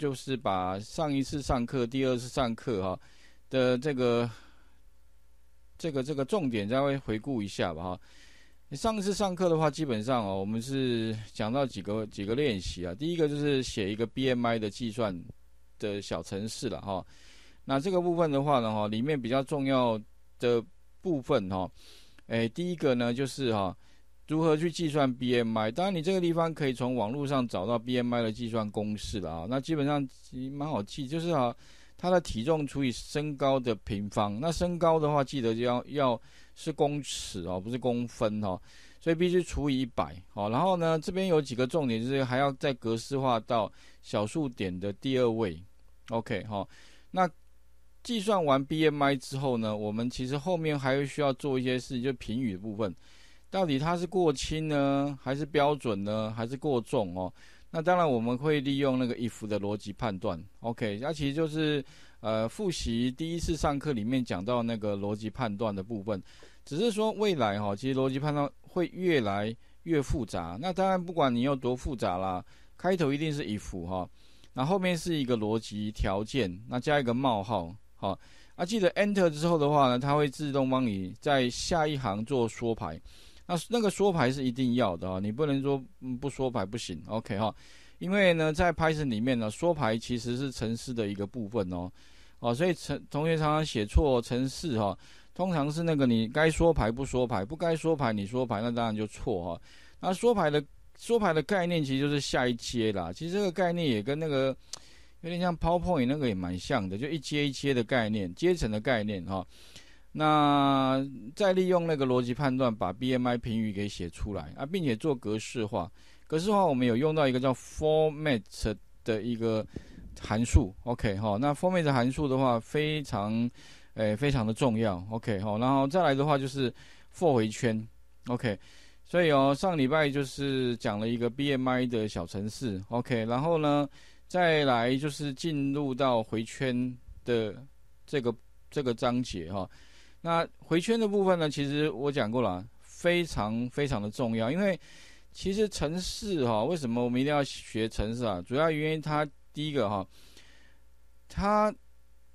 就是把上一次上课、第二次上课哈的这个、这个、这个重点再会回顾一下吧哈。你上次上课的话，基本上哦，我们是讲到几个几个练习啊。第一个就是写一个 BMI 的计算的小程式了哈。那这个部分的话呢哈，里面比较重要的部分哈，哎，第一个呢就是哈。如何去计算 BMI？当然，你这个地方可以从网络上找到 BMI 的计算公式了啊。那基本上蛮好记，就是啊，它的体重除以身高的平方。那身高的话，记得就要要是公尺哦，不是公分哦，所以必须除以一百。好，然后呢，这边有几个重点，就是还要再格式化到小数点的第二位。OK，好。那计算完 BMI 之后呢，我们其实后面还会需要做一些事，就评语的部分。到底它是过轻呢，还是标准呢，还是过重哦？那当然我们会利用那个 if 的逻辑判断。OK，那其实就是，呃，复习第一次上课里面讲到那个逻辑判断的部分。只是说未来哈，其实逻辑判断会越来越复杂。那当然不管你有多复杂啦，开头一定是 if 哈，那后面是一个逻辑条件，那加一个冒号好。啊，记得 Enter 之后的话呢，它会自动帮你在下一行做缩排。那那个缩排是一定要的啊，你不能说不说排不行，OK 哈？因为呢，在 Python 里面呢，缩排其实是程式的一个部分哦，哦，所以陈同学常常写错程式哈，通常是那个你该缩排不说排，不该缩排你说排，那当然就错哈。那缩排的缩排的概念其实就是下一阶啦，其实这个概念也跟那个有点像 PowerPoint 那个也蛮像的，就一阶一阶的概念，阶层的概念哈。那再利用那个逻辑判断，把 BMI 评语给写出来啊，并且做格式化。格式化我们有用到一个叫 format 的一个函数，OK 哈。那 format 函数的话，非常诶，非常的重要，OK 哈。然后再来的话就是 for 回圈，OK。所以哦，上礼拜就是讲了一个 BMI 的小程式，OK。然后呢，再来就是进入到回圈的这个这个章节哈。那回圈的部分呢？其实我讲过了，非常非常的重要。因为其实城市哈，为什么我们一定要学城市啊？主要因为它第一个哈，它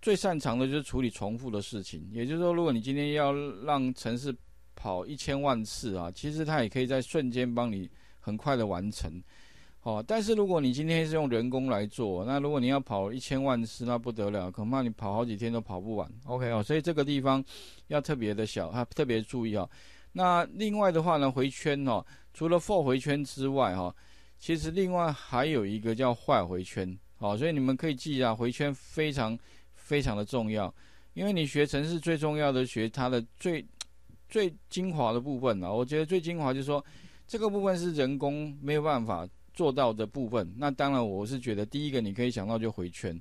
最擅长的就是处理重复的事情。也就是说，如果你今天要让城市跑一千万次啊，其实它也可以在瞬间帮你很快的完成。哦，但是如果你今天是用人工来做，那如果你要跑一千万次，那不得了，恐怕你跑好几天都跑不完。OK 哦，所以这个地方要特别的小，要特别注意哦。那另外的话呢，回圈哦，除了 for 回圈之外哈，其实另外还有一个叫坏回圈。好，所以你们可以记啊，回圈非常非常的重要，因为你学程式最重要的学它的最最精华的部分啊，我觉得最精华就是说这个部分是人工没有办法。做到的部分，那当然我是觉得，第一个你可以想到就回圈，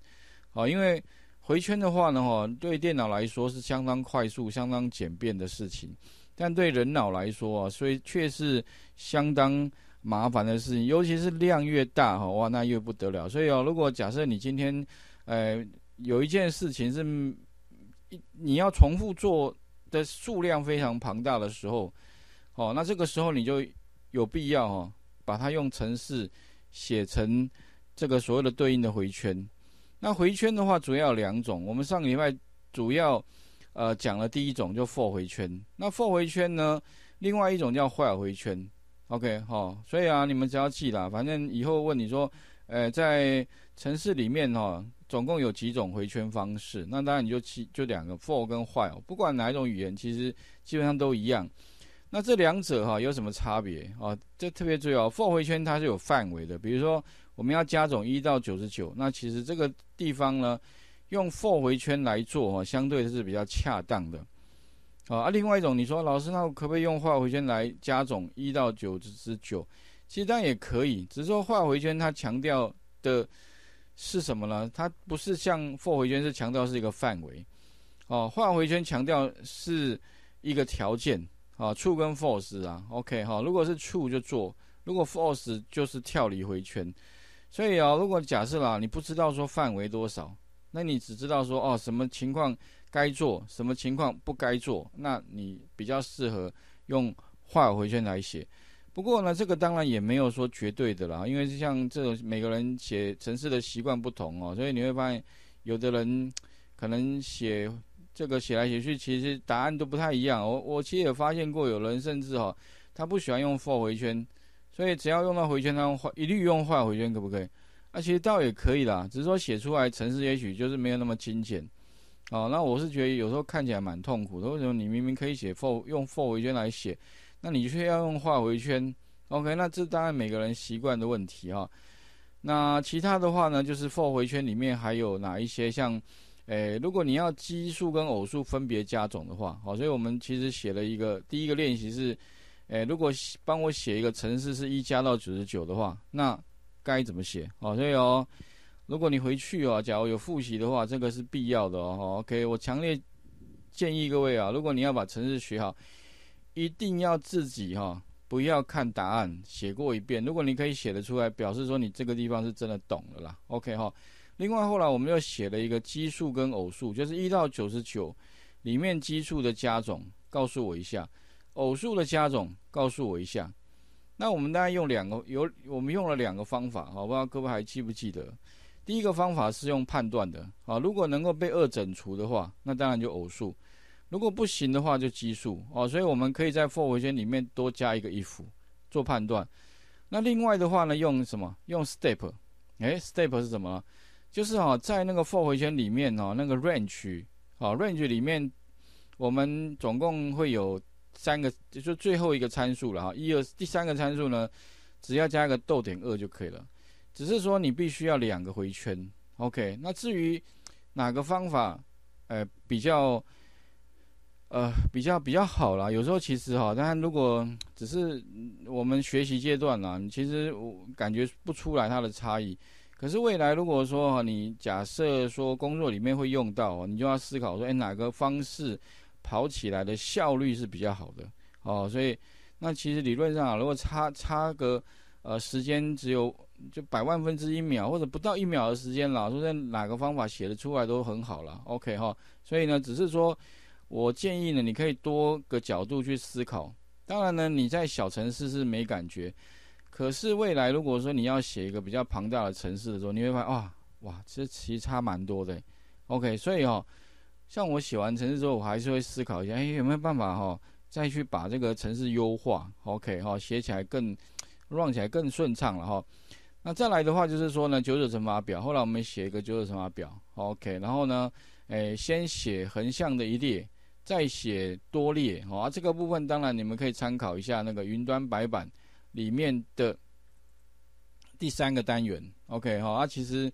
啊，因为回圈的话呢，哈，对电脑来说是相当快速、相当简便的事情，但对人脑来说啊，所以却是相当麻烦的事情，尤其是量越大，哈，哇，那越不得了。所以啊，如果假设你今天，呃，有一件事情是，你要重复做的数量非常庞大的时候，哦，那这个时候你就有必要哈。把它用程式写成这个所谓的对应的回圈。那回圈的话，主要有两种。我们上个礼拜主要呃讲了第一种就 for 回圈。那 for 回圈呢，另外一种叫 while 回圈。OK 哈，所以啊，你们只要记啦，反正以后问你说，呃，在城市里面哈，总共有几种回圈方式？那当然你就记就两个 for 跟 while。不管哪一种语言，其实基本上都一样。那这两者哈有什么差别啊？这特别注意哦，for 回圈它是有范围的，比如说我们要加总一到九十九，那其实这个地方呢，用 for 回圈来做哈，相对是比较恰当的啊。另外一种你说老师，那我可不可以用化回圈来加总一到九十九？其实当然也可以，只是说化回圈它强调的是什么呢？它不是像 for 回圈是强调是一个范围哦 w 回圈强调是一个条件。啊，true 跟 false 啊，OK 哈，如果是 true 就做，如果 false 就是跳离回圈。所以啊，如果假设啦，你不知道说范围多少，那你只知道说哦，什么情况该做，什么情况不该做，那你比较适合用画回圈来写。不过呢，这个当然也没有说绝对的啦，因为像这种每个人写程市的习惯不同哦，所以你会发现，有的人可能写。这个写来写去，其实答案都不太一样。我我其实也发现过，有人甚至哈，他不喜欢用 for 回圈，所以只要用到回圈，他用坏一律用坏回圈，可不可以？啊，其实倒也可以啦，只是说写出来程式也许就是没有那么精简。哦，那我是觉得有时候看起来蛮痛苦的。为什么你明明可以写 for 用 for 回圈来写，那你却要用坏回圈？OK，那这当然每个人习惯的问题哈。那其他的话呢，就是 for 回圈里面还有哪一些像？哎，如果你要奇数跟偶数分别加总的话，好，所以我们其实写了一个第一个练习是，哎，如果帮我写一个乘式是一加到九十九的话，那该怎么写？好，所以哦，如果你回去哦，假如有复习的话，这个是必要的哦。OK，我强烈建议各位啊，如果你要把乘式学好，一定要自己哈，不要看答案写过一遍。如果你可以写得出来，表示说你这个地方是真的懂了啦。OK 哈。另外，后来我们又写了一个奇数跟偶数，就是一到九十九里面奇数的加总，告诉我一下；偶数的加总，告诉我一下。那我们大概用两个，有我们用了两个方法，好不好？各位还记不记得？第一个方法是用判断的，啊，如果能够被二整除的话，那当然就偶数；如果不行的话，就奇数。啊，所以我们可以在 for 圈里面多加一个 if 做判断。那另外的话呢，用什么？用 step。哎，step 是什么？就是哈，在那个 for 回圈里面哦，那个 range 哦 range 里面，我们总共会有三个，就最后一个参数了哈。一二第三个参数呢，只要加个逗点二就可以了。只是说你必须要两个回圈。OK，那至于哪个方法，呃，比较呃比较比较好啦。有时候其实哈，但是如果只是我们学习阶段啦，其实我感觉不出来它的差异。可是未来如果说你假设说工作里面会用到，你就要思考说，哎，哪个方式跑起来的效率是比较好的哦？所以那其实理论上啊，如果差差个呃时间只有就百万分之一秒或者不到一秒的时间老说在哪个方法写的出来都很好了，OK 哈？所以呢，只是说我建议呢，你可以多个角度去思考。当然呢，你在小城市是没感觉。可是未来，如果说你要写一个比较庞大的城市的时候，你会发现哇哇，这其实差蛮多的。OK，所以哦，像我写完城市之后，我还是会思考一下，哎，有没有办法哈，再去把这个城市优化？OK 哈，写起来更 run 起来更顺畅了哈。那再来的话就是说呢，九九乘法表。后来我们写一个九九乘法表，OK，然后呢，哎，先写横向的一列，再写多列。啊，这个部分当然你们可以参考一下那个云端白板。里面的第三个单元，OK 哈，啊其实，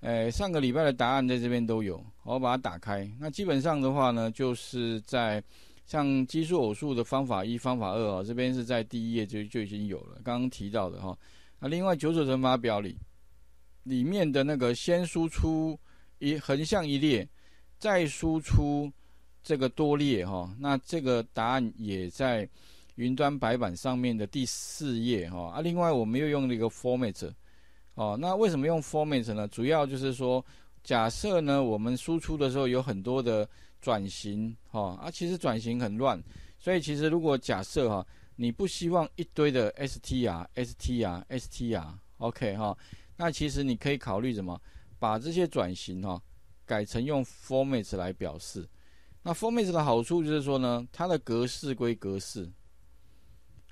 呃，上个礼拜的答案在这边都有，我把它打开。那基本上的话呢，就是在像奇数偶数的方法一、方法二啊，这边是在第一页就就已经有了，刚刚提到的哈。那另外九九乘法表里，里面的那个先输出一横向一列，再输出这个多列哈，那这个答案也在。云端白板上面的第四页哈啊，另外我们又用了一个 format 哦，那为什么用 format 呢？主要就是说，假设呢，我们输出的时候有很多的转型哈啊，其实转型很乱，所以其实如果假设哈，你不希望一堆的 str str str OK 哈，那其实你可以考虑什么把这些转型哈改成用 format 来表示。那 format 的好处就是说呢，它的格式归格式。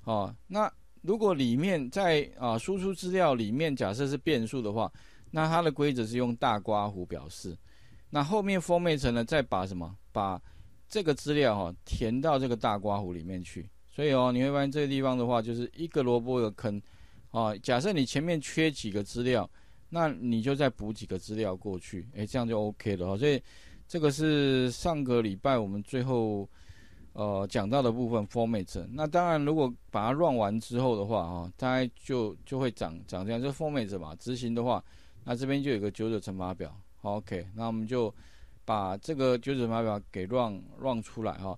哦，那如果里面在啊输出资料里面假设是变数的话，那它的规则是用大括弧表示。那后面 f o r 封妹层呢，再把什么把这个资料哈填到这个大括弧里面去。所以哦，你会发现这个地方的话就是一个萝卜一个坑。啊，假设你前面缺几个资料，那你就再补几个资料过去，哎，这样就 OK 了哦。所以这个是上个礼拜我们最后。呃，讲到的部分 format，那当然，如果把它 run 完之后的话，哈，大概就就会长长这样，就 format 嘛。执行的话，那这边就有个九九乘法表，OK。那我们就把这个九九乘法表给 run run 出来哈。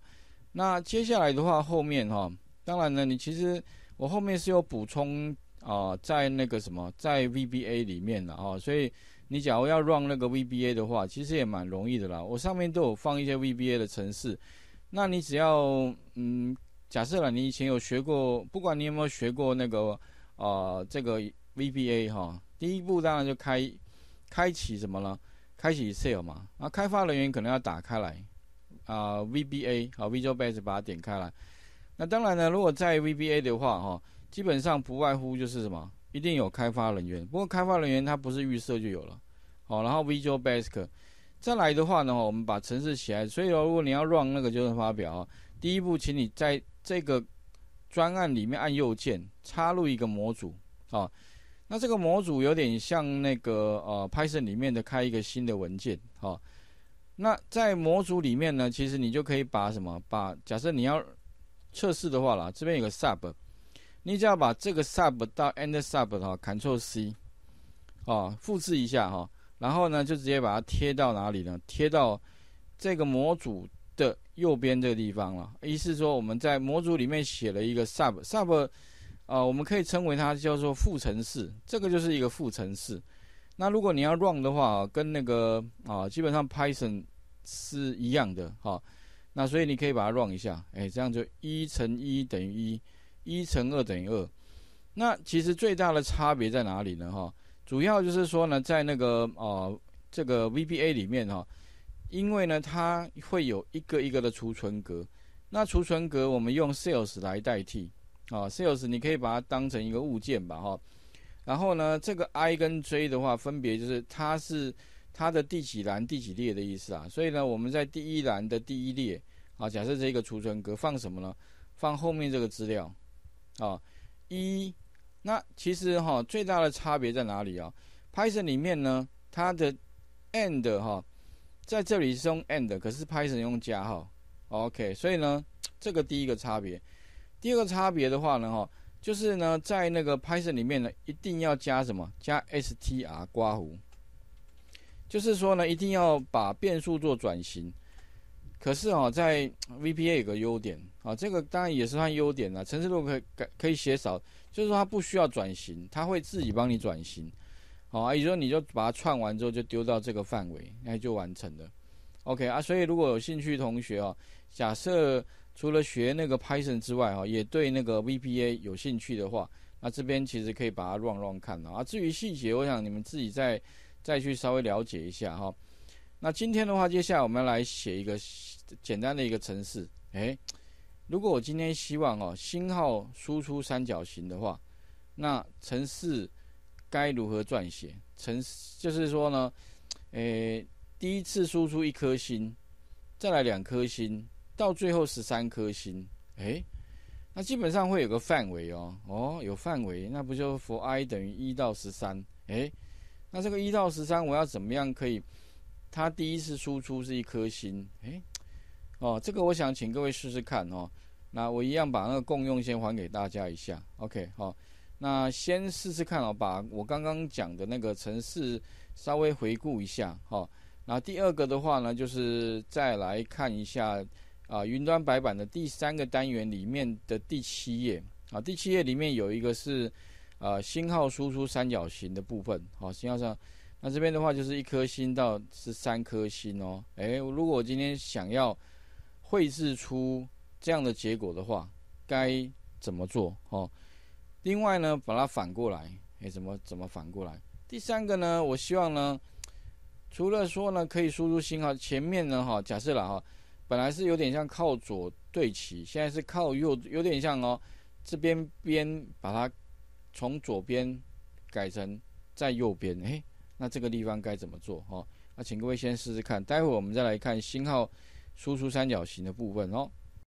那接下来的话，后面哈，当然呢，你其实我后面是有补充啊，在那个什么，在 VBA 里面的哈，所以你假如要 run 那个 VBA 的话，其实也蛮容易的啦。我上面都有放一些 VBA 的程式。那你只要嗯，假设了你以前有学过，不管你有没有学过那个，呃，这个 VBA 哈，第一步当然就开，开启什么了？开启 Excel 嘛。那开发人员可能要打开来，啊，VBA 好 Visual Basic 把它点开来。那当然呢，如果在 VBA 的话哈，基本上不外乎就是什么，一定有开发人员。不过开发人员他不是预设就有了，好，然后 Visual Basic。再来的话呢，我们把程式起来。所以说，如果你要 run 那个就是发表。第一步，请你在这个专案里面按右键，插入一个模组。啊。那这个模组有点像那个呃 Python 里面的开一个新的文件。啊。那在模组里面呢，其实你就可以把什么把假设你要测试的话啦，这边有个 sub，你只要把这个 sub 到 end sub 哈，c t r l C 哈，复制一下哈。然后呢，就直接把它贴到哪里呢？贴到这个模组的右边这个地方了。意思说，我们在模组里面写了一个 sub sub，啊，我们可以称为它叫做赋程式，这个就是一个赋程式。那如果你要 run 的话，跟那个啊，基本上 Python 是一样的哈。那所以你可以把它 run 一下，哎，这样就一乘一等于一，一乘二等于二。那其实最大的差别在哪里呢？哈？主要就是说呢，在那个呃这个 VBA 里面哈，因为呢它会有一个一个的储存格，那储存格我们用 s a l e s 来代替，啊 s a l e s 你可以把它当成一个物件吧哈，然后呢这个 I 跟 J 的话，分别就是它是它的第几栏第几列的意思啊，所以呢我们在第一栏的第一列啊，假设这个储存格放什么呢？放后面这个资料，啊一。那其实哈，最大的差别在哪里啊？Python 里面呢，它的 and 哈，在这里是用 and，可是 Python 用加哦。OK，所以呢，这个第一个差别。第二个差别的话呢，哈，就是呢，在那个 Python 里面呢，一定要加什么？加 str 刮胡，就是说呢，一定要把变数做转型。可是啊，在 VPA 有个优点啊，这个当然也是它优点了。程式路可以改，可以写少。就是说它不需要转型，它会自己帮你转型，好，也就是说你就把它串完之后就丢到这个范围，那就完成了。OK 啊，所以如果有兴趣同学哦，假设除了学那个 Python 之外，哈，也对那个 VPA 有兴趣的话，那这边其实可以把它 run run 看啊。至于细节，我想你们自己再再去稍微了解一下哈。那今天的话，接下来我们来写一个简单的一个程式，哎。如果我今天希望哦星号输出三角形的话，那程式该如何撰写？程就是说呢，诶，第一次输出一颗星，再来两颗星，到最后十三颗星。诶，那基本上会有个范围哦。哦，有范围，那不就 for i 等于一到十三？诶，那这个一到十三我要怎么样可以？它第一次输出是一颗星，诶，哦，这个我想请各位试试看哦。那我一样把那个共用先还给大家一下，OK？好，那先试试看哦。把我刚刚讲的那个城市稍微回顾一下哦。那第二个的话呢，就是再来看一下啊，云端白板的第三个单元里面的第七页啊。第七页里面有一个是呃星号输出三角形的部分好，星号上。那这边的话就是一颗星到是三颗星哦。哎，如果我今天想要。绘制出这样的结果的话，该怎么做？哦，另外呢，把它反过来，哎，怎么怎么反过来？第三个呢，我希望呢，除了说呢，可以输入信号前面呢，哈，假设了哈，本来是有点像靠左对齐，现在是靠右，有点像哦，这边边把它从左边改成在右边，哎，那这个地方该怎么做？哈，那请各位先试试看，待会我们再来看信号。输出三角形的部分哦。